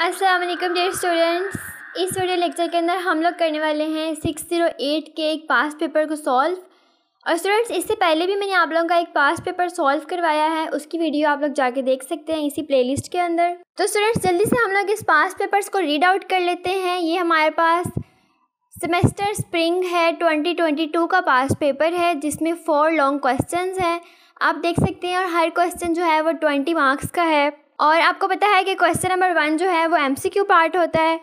अस्सलाम वालेकुम dear students इस वीडियो लेक्चर के अंदर हम लोग करने वाले हैं सिक्स ज़ीरो एट के एक पास पेपर को सॉल्व और स्टूडेंट्स इससे पहले भी मैंने आप लोगों का एक पास पेपर सॉल्व करवाया है उसकी वीडियो आप लोग जाके देख सकते हैं इसी प्लेलिस्ट के अंदर तो स्टूडेंट्स जल्दी से हम लोग इस पास पेपर्स को रीड आउट कर लेते हैं ये हमारे पास सेमेस्टर स्प्रिंग है 2022 का पास पेपर है जिसमें फोर लॉन्ग क्वेश्चंस हैं आप देख सकते हैं और हर क्वेश्चन जो है वो ट्वेंटी मार्क्स का है और आपको पता है कि क्वेश्चन नंबर वन जो है वो एम पार्ट होता है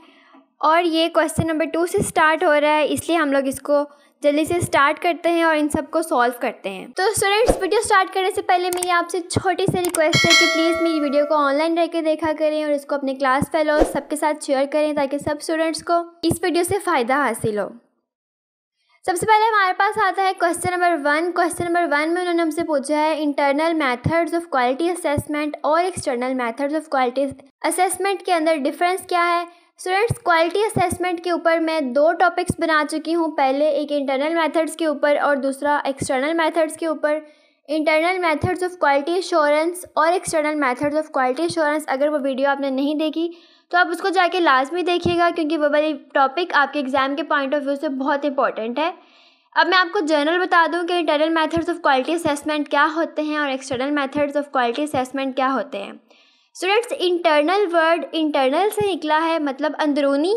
और ये क्वेश्चन नंबर टू से स्टार्ट हो रहा है इसलिए हम लोग इसको जल्दी से स्टार्ट करते हैं और इन सबको सॉल्व करते हैं तो स्टूडेंट्स वीडियो स्टार्ट करने से पहले मेरी आपसे छोटी सी रिक्वेस्ट है कि प्लीज़ मेरी वीडियो को ऑनलाइन रह के देखा करें और इसको अपने क्लास फेलोज सबके साथ शेयर करें ताकि सब स्टूडेंट्स को इस वीडियो से फ़ायदा हासिल हो सबसे पहले हमारे पास आता है question number one question number one में उन्होंने हमसे पूछा है internal methods of quality assessment और external methods of quality assessment के अंदर डिफरेंस क्या है स्टूडेंट्स क्वालिटी असेसमेंट के ऊपर मैं दो टॉपिक्स बना चुकी हूँ पहले एक इंटरनल मैथड्स के ऊपर और दूसरा एक्सटर्नल मैथड्स के ऊपर internal methods of quality assurance और external methods of quality assurance अगर वो वीडियो आपने नहीं देखी तो आप उसको जाके लाजमी देखिएगा क्योंकि वो वाली टॉपिक आपके एग्ज़ाम के पॉइंट ऑफ व्यू से बहुत इंपॉर्टेंट है अब मैं आपको जनरल बता दूं कि internal methods of quality assessment क्या होते हैं और external methods of quality assessment क्या होते हैं स्टूडेंट्स इंटरनल वर्ड इंटरनल से निकला है मतलब अंदरूनी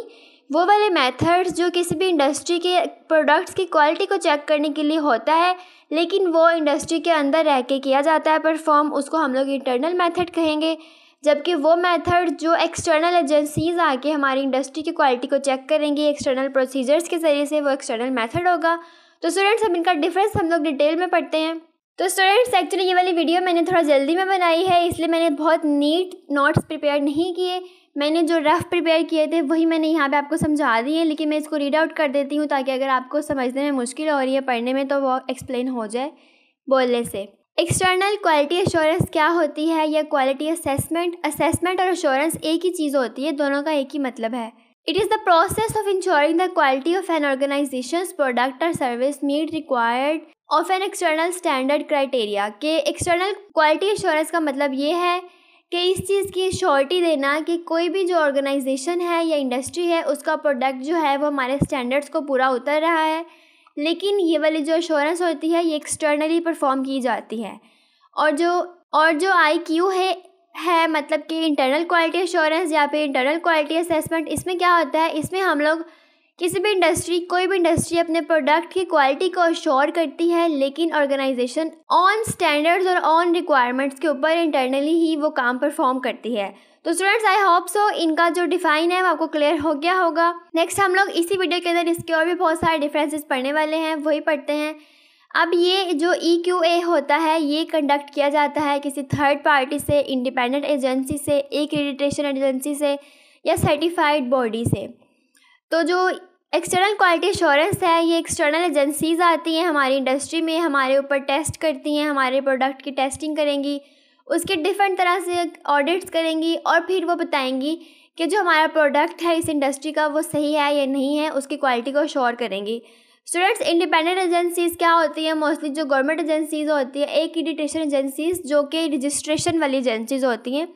वो वाले मेथड्स जो किसी भी इंडस्ट्री के प्रोडक्ट्स की क्वालिटी को चेक करने के लिए होता है लेकिन वो इंडस्ट्री के अंदर रह के किया जाता है परफॉर्म उसको हम लोग इंटरनल मेथड कहेंगे जबकि वो मेथड जो एक्सटर्नल एजेंसीज आके हमारी इंडस्ट्री की क्वालिटी को चेक करेंगी एक्सटर्नल प्रोसीजर्स के ज़रिए से वो एक्सटर्नल मेथड होगा तो स्टूडेंट्स हम इनका डिफरेंस हम लोग डिटेल में पढ़ते हैं तो स्टूडेंट्स एक्चुअली ये वाली वीडियो मैंने थोड़ा जल्दी में बनाई है इसलिए मैंने बहुत नीट नोट्स प्रिपेयर नहीं किए मैंने जो रफ़ प्रिपेयर किए थे वही मैंने यहाँ पे आपको समझा दिए हैं लेकिन मैं इसको रीड आउट कर देती हूँ ताकि अगर आपको समझने में मुश्किल हो रही है पढ़ने में तो वो एक्सप्लेन हो जाए बोलने से एक्सटर्नल क्वालिटी एश्योरेंस क्या होती है या क्वालिटी असेसमेंट असेसमेंट और एश्योरेंस एक ही चीज़ होती है दोनों का एक ही मतलब है it is the process of ensuring the quality of an organisation product और service meet required of an external standard criteria के एक्सटर्नल क्वालिटी एश्योरेंस का मतलब ये है कि इस चीज़ की श्योरिटी देना कि कोई भी जो ऑर्गेनाइजेशन है या इंडस्ट्री है उसका प्रोडक्ट जो है वो हमारे स्टैंडर्ड्स को पूरा उतर रहा है लेकिन ये वाली जो अश्योरेंस होती है ये एक्सटर्नली परफॉर्म की जाती है और जो और जो आई क्यू है है मतलब कि इंटरनल क्वालिटी अश्योरेंस या फिर इंटरनल क्वालिटी असेसमेंट इसमें क्या होता है इसमें हम लोग किसी भी इंडस्ट्री कोई भी इंडस्ट्री अपने प्रोडक्ट की क्वालिटी को अश्योर करती है लेकिन ऑर्गेनाइजेशन ऑन स्टैंडर्ड्स और ऑन रिक्वायरमेंट्स के ऊपर इंटरनली ही वो काम परफॉर्म करती है तो स्टूडेंट्स आई होप सो इनका जो डिफाइन है वो आपको क्लियर हो गया होगा नेक्स्ट हम लोग इसी वीडियो के अंदर इसके और भी बहुत सारे डिफरेंसेस पढ़ने वाले हैं वही पढ़ते हैं अब ये जो ई क्यू ए होता है ये कंडक्ट किया जाता है किसी थर्ड पार्टी से इंडिपेंडेंट एजेंसी से एक एडिटेशन एजेंसी से या सर्टिफाइड बॉडी से तो जो एक्सटर्नल क्वालिटी एश्योरेंस है ये एक्सटर्नल एजेंसीज आती हैं हमारी इंडस्ट्री में हमारे ऊपर टेस्ट करती हैं हमारे प्रोडक्ट की टेस्टिंग करेंगी उसके डिफरेंट तरह से ऑडिट्स करेंगी और फिर वो बताएंगी कि जो हमारा प्रोडक्ट है इस इंडस्ट्री का वो सही है या नहीं है उसकी क्वालिटी को श्योर करेंगी स्टूडेंट्स इंडिपेंडेंट एजेंसीज़ क्या होती हैं मोस्टली जो गवर्नमेंट एजेंसीज़ होती है एक एडिटेशन एजेंसीज़ जो कि रजिस्ट्रेशन वाली एजेंसीज़ होती हैं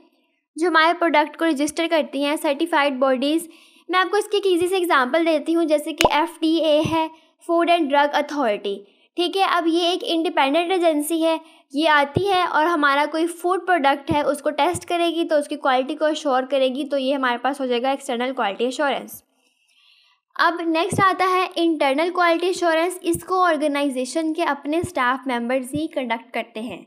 जो हमारे प्रोडक्ट को रजिस्टर करती हैं सर्टिफाइड बॉडीज़ मैं आपको इसके एक ईजी से एग्जाम्पल देती हूँ जैसे कि एफ है फूड एंड ड्रग अथॉरिटी ठीक है अब ये एक इंडिपेंडेंट एजेंसी है ये आती है और हमारा कोई फूड प्रोडक्ट है उसको टेस्ट करेगी तो उसकी क्वालिटी को अश्योर करेगी तो ये हमारे पास हो जाएगा एक्सटर्नल क्वालिटी एश्योरेंस अब नेक्स्ट आता है इंटरनल क्वालिटी एश्योरेंस इसको ऑर्गेनाइजेशन के अपने स्टाफ मेंबर्स ही कंडक्ट करते हैं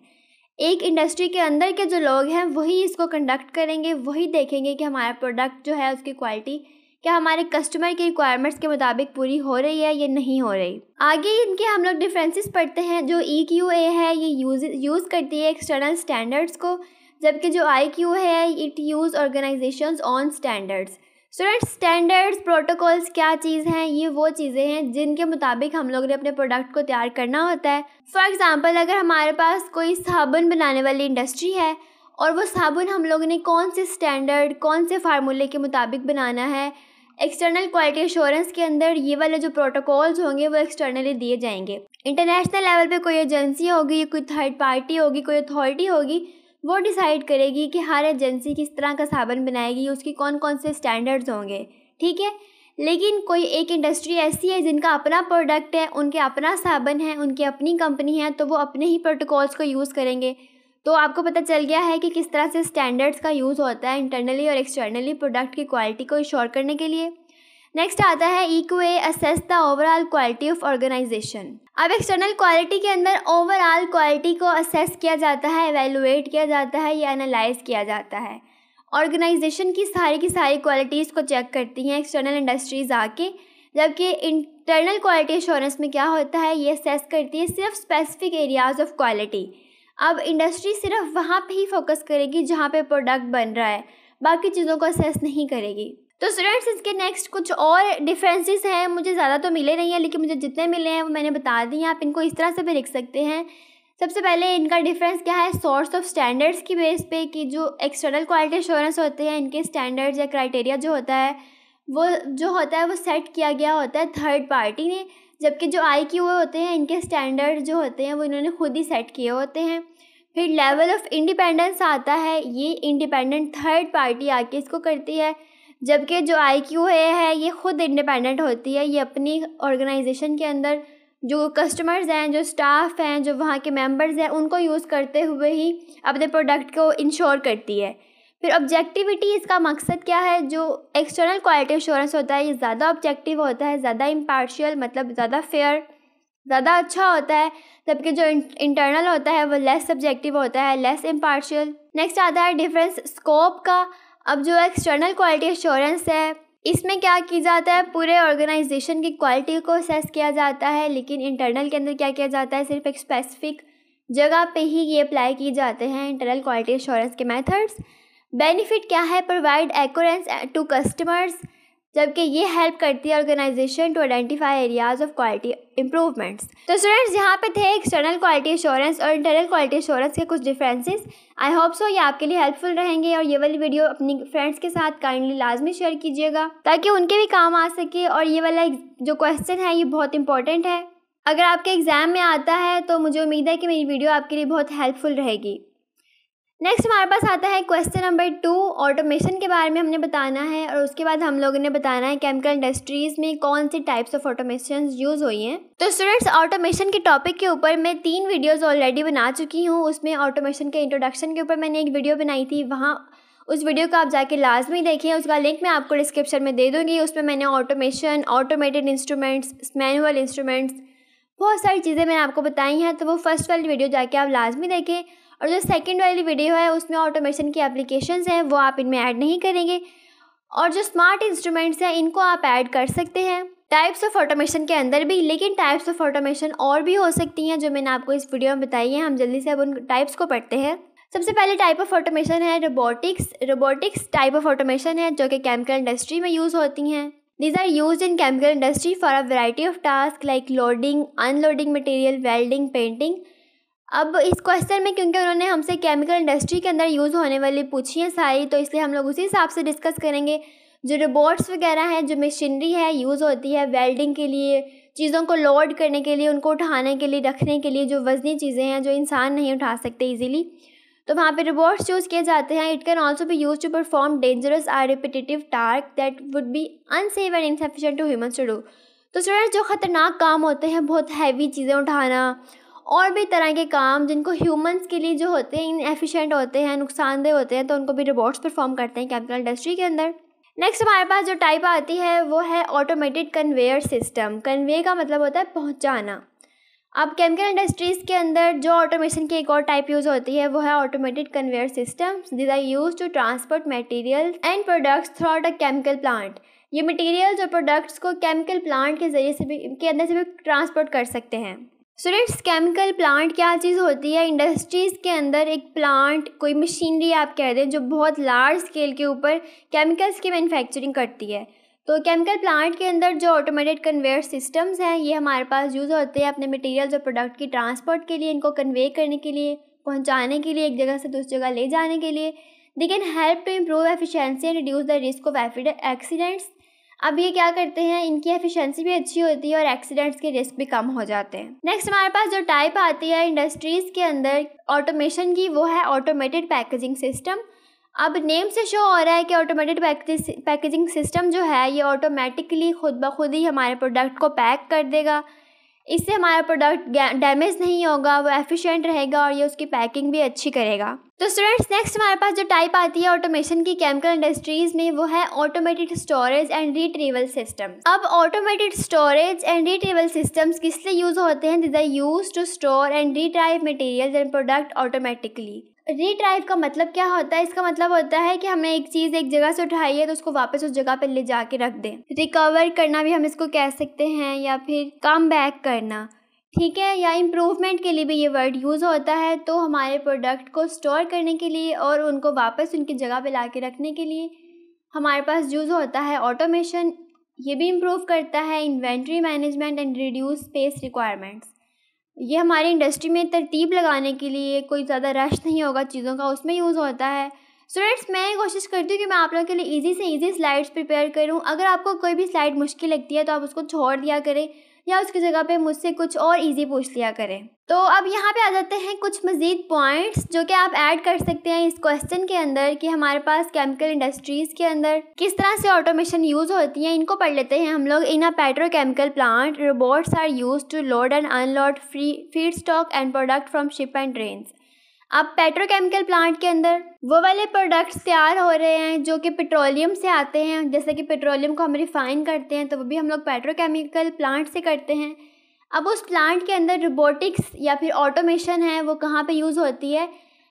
एक इंडस्ट्री के अंदर के जो लोग हैं वही इसको कंडक्ट करेंगे वही देखेंगे कि हमारा प्रोडक्ट जो है उसकी क्वालिटी क्या हमारे कस्टमर की रिक्वायरमेंट्स के मुताबिक पूरी हो रही है या नहीं हो रही आगे इनके हम लोग डिफरेंसेस पढ़ते हैं जो ई क्यू ए है ये यूज यूज़ करती है एक्सटर्नल स्टैंडर्ड्स को जबकि जो आई क्यू है it use organisation on standards student standards protocols क्या चीज़ हैं ये वो चीज़ें हैं जिनके मुताबिक हम लोग ने अपने प्रोडक्ट को तैयार करना होता है फॉर एग्ज़ाम्पल अगर हमारे पास कोई साबुन बनाने वाली इंडस्ट्री है और वो साबुन हम लोगों ने कौन से स्टैंडर्ड कौन से फार्मूले के मुताबिक बनाना है एक्सटर्नल क्वालिटी एश्योरेंस के अंदर ये वाले जो प्रोटोकॉल्स होंगे वो एक्सटर्नली दिए जाएंगे इंटरनेशनल लेवल पे कोई एजेंसी होगी कोई थर्ड पार्टी होगी कोई अथॉरिटी होगी वो डिसाइड करेगी कि हर एजेंसी किस तरह का साबन बनाएगी उसकी कौन कौन से स्टैंडर्ड्स होंगे ठीक है लेकिन कोई एक इंडस्ट्री ऐसी है जिनका अपना प्रोडक्ट है उनके अपना साबन है उनकी अपनी कंपनी है तो वो अपने ही प्रोटोकॉल्स को यूज़ करेंगे तो आपको पता चल गया है कि किस तरह से स्टैंडर्ड्स का यूज़ होता है इंटरनली और एक्सटर्नली प्रोडक्ट की क्वालिटी को इंश्योर करने के लिए नेक्स्ट आता है E Q assess the overall quality of organisation अब एक्सटर्नल क्वालिटी के अंदर ओवरऑल क्वालिटी को असेस किया जाता है एवेलुएट किया जाता है या एनालाइज किया जाता है ऑर्गेनाइजेशन की सारी की सारी क्वालिटीज़ को चेक करती हैं एक्सटर्नल इंडस्ट्रीज़ आके जबकि इंटरनल क्वालिटी एश्योरेंस में क्या होता है ये असेस करती है सिर्फ स्पेसिफिक एरियाज़ ऑफ क्वालिटी अब इंडस्ट्री सिर्फ वहाँ पे ही फोकस करेगी जहाँ पे प्रोडक्ट बन रहा है बाकी चीज़ों को असेस नहीं करेगी तो स्टूडेंट्स इसके नेक्स्ट कुछ और डिफरेंसेस हैं मुझे ज़्यादा तो मिले नहीं हैं लेकिन मुझे जितने मिले हैं वो मैंने बता दिए आप इनको इस तरह से भी लिख सकते हैं सबसे पहले इनका डिफरेंस क्या है सोर्स ऑफ स्टैंडर्ड्स की बेस पे कि जो एक्सटर्नल क्वालिटी इंश्योरेंस होते हैं इनके स्टैंडर्ड्स या क्राइटेरिया जो होता है वो जो होता है वो सेट किया गया होता है थर्ड पार्टी ने जबकि जो आई क्यू होते हैं इनके स्टैंडर्ड जो होते हैं वो इन्होंने खुद ही सेट किए होते हैं फिर लेवल ऑफ इंडिपेंडेंस आता है ये इंडिपेंडेंट थर्ड पार्टी आके इसको करती है जबकि जो आई क्यू है ये खुद इंडिपेंडेंट होती है ये अपनी ऑर्गेनाइजेशन के अंदर जो कस्टमर्स हैं जो स्टाफ हैं जो वहाँ के मेंबर्स हैं उनको यूज़ करते हुए ही अपने प्रोडक्ट को इंश्योर करती है फिर ऑब्जेक्टिविटी इसका मकसद क्या है जो एक्सटर्नल क्वालिटी एश्योरेंस होता है ये ज़्यादा ऑब्जेक्टिव होता है ज़्यादा इम्पार्शियल मतलब ज़्यादा फेयर ज़्यादा अच्छा होता है जबकि जो इंटरनल होता है वो लेस सब्जेक्टिव होता है लेस इम्पार्शियल नेक्स्ट आता है डिफरेंस स्कोप का अब जो एक्सटर्नल क्वालिटी एश्योरेंस है इसमें क्या किया जाता है पूरे ऑर्गेनाइजेशन की क्वालिटी को असेस किया जाता है लेकिन इंटरनल के अंदर क्या किया जाता है सिर्फ एक स्पेसिफिक जगह पे ही ये अप्लाई किए जाते हैं इंटरनल क्वालिटी एश्योरेंस के मेथड्स बेनिफिट क्या है प्रोवाइड एक्रेंस टू कस्टमर्स जबकि ये हेल्प करती है organisation to identify areas of quality improvements तो स्टूडेंट्स यहाँ पे थे एक्सटर्नल क्वालिटी एश्योरेंस और इंटरनल क्वालिटी एश्योरेंस के कुछ डिफरेंसेस आई होप सो ये आपके लिए हेल्पफुल रहेंगे और ये वाली वीडियो अपनी फ्रेंड्स के साथ काइंडली लाजमी शेयर कीजिएगा ताकि उनके भी काम आ सके और ये वाला जो क्वेश्चन है ये बहुत इंपॉर्टेंट है अगर आपके एग्ज़ाम में आता है तो मुझे उम्मीद है कि मेरी वीडियो आपके लिए बहुत हेल्पफुल रहेगी नेक्स्ट हमारे पास आता है क्वेश्चन नंबर टू ऑटोमेशन के बारे में हमने बताना है और उसके बाद हम लोगों ने बताना है केमिकल इंडस्ट्रीज़ में कौन सी टाइप्स ऑफ ऑटोमेशन यूज़ हुई हैं तो स्टूडेंट्स ऑटोमेशन के टॉपिक के ऊपर मैं तीन वीडियोज़ ऑलरेडी बना चुकी हूँ उसमें ऑटोमेशन के इंट्रोडक्शन के ऊपर मैंने एक वीडियो बनाई थी वहाँ उस वीडियो को आप जाके लाजमी देखें उसका लिंक मैं आपको डिस्क्रिप्शन में दे दूँगी उसमें मैंने automation automated instruments manual instruments बहुत सारी चीज़ें मैंने आपको बताई हैं तो वो फर्स्ट वाली वीडियो जाके आप लाजमी देखें और जो सेकंड वाली वीडियो है उसमें ऑटोमेशन की एप्लीकेशन हैं वो आप इनमें ऐड नहीं करेंगे और जो स्मार्ट इंस्ट्रूमेंट्स हैं इनको आप ऐड कर सकते हैं टाइप्स ऑफ ऑटोमेशन के अंदर भी लेकिन टाइप्स ऑफ ऑटोमेशन और भी हो सकती हैं जो मैंने आपको इस वीडियो में बताई है हम जल्दी से अब उन टाइप्स को पढ़ते हैं सबसे पहले टाइप ऑफ ऑटोमेशन है robotics robotics type of automation है जो कि केमिकल इंडस्ट्री में यूज़ होती हैं these are use in chemical industry for a variety of task like loading unloading material welding painting अब इस क्वेश्चन में क्योंकि उन्होंने हमसे केमिकल इंडस्ट्री के अंदर यूज़ होने वाली पूछी हैं सारी तो इसलिए हम लोग उसी हिसाब से डिस्कस करेंगे जो रोबोट्स वगैरह हैं जो मशीनरी है यूज़ होती है वेल्डिंग के लिए चीज़ों को लोड करने के लिए उनको उठाने के लिए रखने के लिए जो वजनी चीज़ें हैं जो इंसान नहीं उठा सकते ईजिली तो वहाँ पर रोबोट्स यूज़ किए जाते हैं इट कैन ऑल्सो भी use to perform dangerous or repetitive task that would be unsafe and insufficient to human to do तो स्टूडेंट्स जो ख़तरनाक काम होते हैं बहुत हैवी चीज़ें उठाना और भी तरह के काम जिनको ह्यूमंस के लिए जो होते हैं इनएफिशिएंट होते हैं नुकसानदेह होते हैं तो उनको भी रोबोट्स परफॉर्म करते हैं केमिकल इंडस्ट्री के अंदर नेक्स्ट हमारे पास जो टाइप आती है वो है ऑटोमेटेड कन्वेयर सिस्टम कन्वे का मतलब होता है पहुँचाना अब केमिकल इंडस्ट्रीज़ के अंदर जो ऑटोमेशन की एक और टाइप यूज़ होती है वो है automated conveyor system these are use to transport material and products throughout a chemical plant ये मटेरियल्स और प्रोडक्ट्स को केमिकल प्लांट के जरिए से भी के अंदर से भी ट्रांसपोर्ट कर सकते हैं स्टूडेंट्स केमिकल प्लांट क्या चीज़ होती है इंडस्ट्रीज़ के अंदर एक प्लांट कोई मशीनरी आप कह दें जो बहुत लार्ज स्केल के ऊपर केमिकल्स की मैन्युफैक्चरिंग करती है तो केमिकल प्लांट के अंदर जो ऑटोमेटेड कन्वेयर सिस्टम्स हैं ये हमारे पास यूज़ होते हैं अपने मटेरियल और प्रोडक्ट की ट्रांसपोर्ट के लिए इनको कन्वे करने के लिए पहुँचाने के लिए एक जगह से दूसरी जगह ले जाने के लिए they can help to improve efficiency and reduce the risk of accidents अब ये क्या करते हैं इनकी एफिशिएंसी भी अच्छी होती है और एक्सीडेंट्स के रिस्क भी कम हो जाते हैं नेक्स्ट हमारे पास जो टाइप आती है इंडस्ट्रीज़ के अंदर ऑटोमेशन की वो है ऑटोमेटेड पैकेजिंग सिस्टम अब नेम से शो हो रहा है कि ऑटोमेटेड पैकेजिंग सिस्टम जो है ये ऑटोमेटिकली खुद ब खुद ही हमारे प्रोडक्ट को पैक कर देगा इससे हमारा प्रोडक्ट डैमेज नहीं होगा वो एफिशिएंट रहेगा और ये उसकी पैकिंग भी अच्छी करेगा तो स्टूडेंट्स नेक्स्ट हमारे पास जो टाइप आती है ऑटोमेशन की केमिकल इंडस्ट्रीज में वो है automated storage and retrieval system अब automated storage and retrieval systems किस लिए यूज होते हैं these are use to store and retrieve material and product automatically retrieve का मतलब क्या होता है इसका मतलब होता है कि हमने एक चीज़ एक जगह से उठाई है तो उसको वापस उस जगह पर ले जाके रख दें रिकवर करना भी हम इसको कह सकते हैं या फिर कम बैक करना ठीक है या इम्प्रूवमेंट के लिए भी ये वर्ड यूज़ होता है तो हमारे प्रोडक्ट को स्टोर करने के लिए और उनको वापस उनकी जगह पे ला के रखने के लिए हमारे पास यूज़ होता है ऑटोमेशन ये भी इम्प्रूव करता है inventory management and reduce space requirements ये हमारी इंडस्ट्री में तरतीब लगाने के लिए कोई ज़्यादा रश नहीं होगा चीज़ों का उसमें यूज़ होता है स्टूडेंट्स मैं कोशिश करती हूँ कि मैं आप लोगों के लिए इजी से इजी स्लाइड्स प्रिपेयर करूँ अगर आपको कोई भी स्लाइड मुश्किल लगती है तो आप उसको छोड़ दिया करें या उसकी जगह पे मुझसे कुछ और इजी पूछ लिया करें तो अब यहाँ पे आ जाते हैं कुछ मज़ीद पॉइंट्स जो कि आप ऐड कर सकते हैं इस क्वेश्चन के अंदर कि हमारे पास केमिकल इंडस्ट्रीज़ के अंदर किस तरह से ऑटोमेशन यूज़ होती है इनको पढ़ लेते हैं हम लोग in a petrochemical plant robots are use to load and unload free feed stock and product from ship and train अब पेट्रोकेमिकल प्लांट के अंदर वो वाले प्रोडक्ट्स तैयार हो रहे हैं जो कि पेट्रोलियम से आते हैं जैसे कि पेट्रोलियम को हम रिफाइन करते हैं तो वो भी हम लोग पेट्रोकेमिकल प्लांट से करते हैं अब उस प्लांट के अंदर रोबोटिक्स या फिर ऑटोमेशन है वो कहाँ पे यूज़ होती है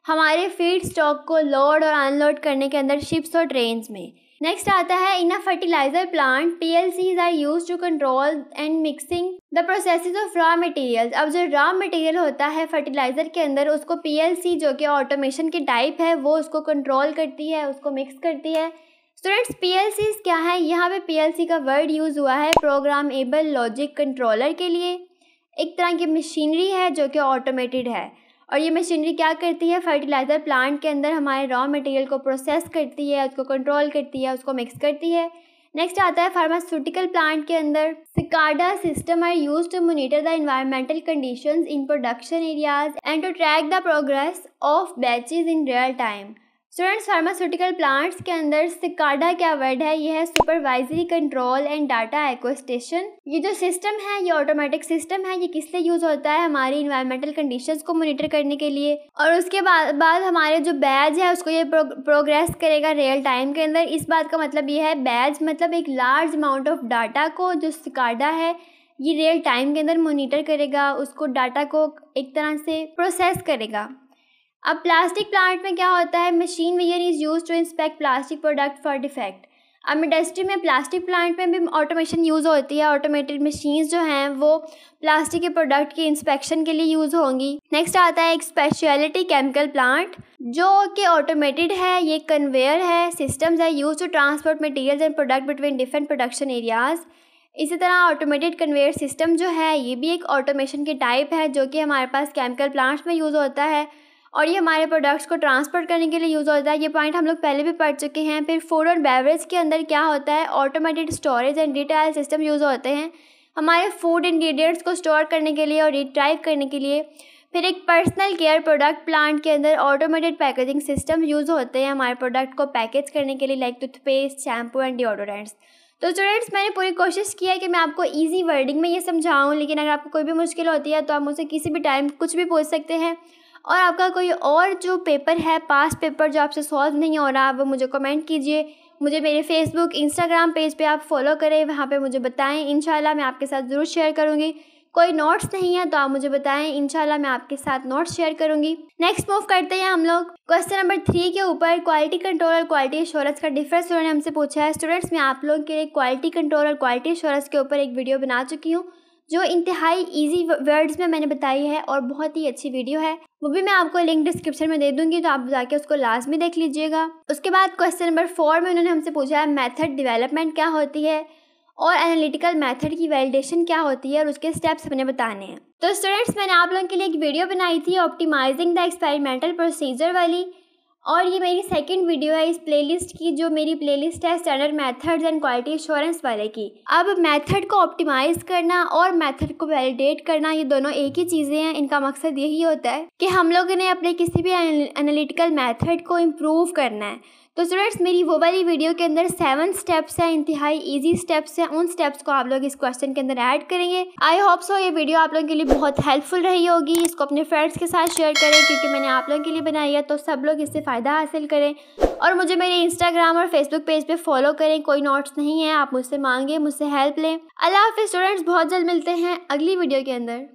हमारे फीड स्टॉक को लोड और अनलोड करने के अंदर शिप्स और ट्रेन में नेक्स्ट आता है in a fertiliser plant P L Cs are use to control and mixing the process of raw material अब जो रॉ मटेरियल होता है फर्टिलाइजर के अंदर उसको पी एल सी जो कि ऑटोमेशन के टाइप है वो उसको कंट्रोल करती है उसको मिक्स करती है स्टूडेंट्स पी एल सीज क्या है यहाँ पे पी एल सी का वर्ड यूज़ हुआ है प्रोग्राम एबल लॉजिक कंट्रोलर के लिए एक तरह की मशीनरी है जो कि ऑटोमेटेड है और ये मशीनरी क्या करती है फर्टिलाइज़र प्लांट के अंदर हमारे रॉ मटेरियल को प्रोसेस करती है उसको कंट्रोल करती है उसको मिक्स करती है नेक्स्ट आता है फार्मास्यूटिकल प्लांट के अंदर SCADA system are use to monitor the environmental condition in production areas and to track the progress of batches in real time students pharmaceutical plants के अंदर सिकाडा क्या वर्ड है यह है supervisory control and data acquisition ये जो system है ये ऑटोमेटिक सिस्टम है ये किस लिए यूज होता है हमारी इन्वायरमेंटल कंडीशन को मोनिटर करने के लिए और उसके बाद बाद हमारे जो बैज है उसको ये प्रो, प्रोग्रेस करेगा रियल टाइम के अंदर इस बात का मतलब ये है बैज मतलब एक लार्ज अमाउंट ऑफ डाटा को जो सिकाडा है ये रियल टाइम के अंदर मोनिटर करेगा उसको डाटा को एक तरह से प्रोसेस करेगा अब प्लास्टिक प्लांट में क्या होता है machine where is use to inspect plastic product for defect अब इंडस्ट्री में प्लास्टिक प्लांट में भी ऑटोमेशन यूज़ होती है ऑटोमेटेड मशीन्स जो हैं वो प्लास्टिक के प्रोडक्ट की इंस्पेक्शन के लिए यूज़ होंगी नेक्स्ट आता है एक स्पेशलिटी केमिकल प्लांट जो कि ऑटोमेटेड है ये कन्वेयर है सिस्टम्स है use to transport materials and product between different production areas इसी तरह ऑटोमेटेड कन्वेयर सिस्टम जो है ये भी एक ऑटोमेशन के टाइप है जो कि हमारे पास केमिकल प्लांट्स में यूज़ होता है और ये हमारे प्रोडक्ट्स को ट्रांसपोर्ट करने के लिए यूज़ होता है ये पॉइंट हम लोग पहले भी पढ़ चुके हैं फिर फूड और बेवरेज के अंदर क्या होता है automated storage and detail system use होते हैं हमारे फूड इन्ग्रीडियंट्स को स्टोर करने के लिए और रिट्राइव करने के लिए फिर एक पर्सनल केयर प्रोडक्ट प्लांट के अंदर ऑटोमेटेड पैकेजिंग सिस्टम यूज़ होते हैं हमारे प्रोडक्ट को पैकेज करने के लिए like toothpaste shampoo and deodorants तो स्टूडेंट्स मैंने पूरी कोशिश की है कि मैं आपको इजी वर्डिंग में ये समझाऊं लेकिन अगर आपको कोई भी मुश्किल होती है तो आप मुझसे किसी भी टाइम कुछ भी पूछ सकते हैं और आपका कोई और जो पेपर है पास पेपर जो आपसे सॉल्व नहीं हो रहा वो मुझे कमेंट कीजिए मुझे मेरे फेसबुक इंस्टाग्राम पेज पे आप फॉलो करें वहाँ पे मुझे बताएं इन मैं आपके साथ ज़रूर शेयर करूँगी कोई नोट्स नहीं है तो आप मुझे बताएं इनशाला मैं आपके साथ नोट्स शेयर करूँगी नेक्स्ट मूव करते हैं हम लोग क्वेश्चन नंबर थ्री के ऊपर क्वालिटी कंट्रोल और क्वालिटी एश्योरेंस का डिफरेंस उन्होंने हमसे पूछा है स्टूडेंट्स मैं आप लोगों के लिए क्वालिटी कंट्रोल और क्वालिटी एश्योरेंस के ऊपर एक वीडियो बना चुकी हूँ जो इंतहाई इजी वर्ड्स में मैंने बताई है और बहुत ही अच्छी वीडियो है वो भी मैं आपको लिंक डिस्क्रिप्शन में दे दूंगी तो आप जाके उसको लाजमी देख लीजिएगा उसके बाद क्वेश्चन नंबर फोर में उन्होंने हमसे पूछा है मैथड डिवेलपमेंट क्या होती है और एनालिटिकल मेथड की वैलिडेशन क्या होती है और उसके स्टेप्स हमने बताने हैं तो स्टूडेंट्स मैंने आप लोगों के लिए एक वीडियो बनाई थी ऑप्टिमाइजिंग द एक्सपेरिमेंटल प्रोसीजर वाली और ये मेरी सेकंड वीडियो है इस प्लेलिस्ट की जो मेरी प्लेलिस्ट है standard methods and quality assurance वाले की अब मेथड को ऑप्टिमाइज़ करना और मेथड को वैलिडेट करना ये दोनों एक ही चीज़ें हैं इनका मकसद यही होता है कि हम लोगों ने अपने किसी भी एनालिटिकल मेथड को इम्प्रूव करना है तो स्टूडेंट्स मेरी वो वाली वीडियो के अंदर सेवन स्टेप्स हैं इंतहाई इजी स्टेप्स हैं उन स्टेप्स को आप लोग इस क्वेश्चन के अंदर ऐड करेंगे आई होप सो ये वीडियो आप लोगों के लिए बहुत हेल्पफुल रही होगी इसको अपने फ्रेंड्स के साथ शेयर करें क्योंकि मैंने आप लोगों के लिए बनाई है तो सब लोग इससे फ़ायदा हासिल करें और मुझे मेरे इंस्टाग्राम और फेसबुक पेज पे फॉलो करें कोई नोट्स नहीं है आप मुझसे मांगें मुझसे हेल्प लें अल्लाह हाफि स्टूडेंट्स बहुत जल्द मिलते हैं अगली वीडियो के अंदर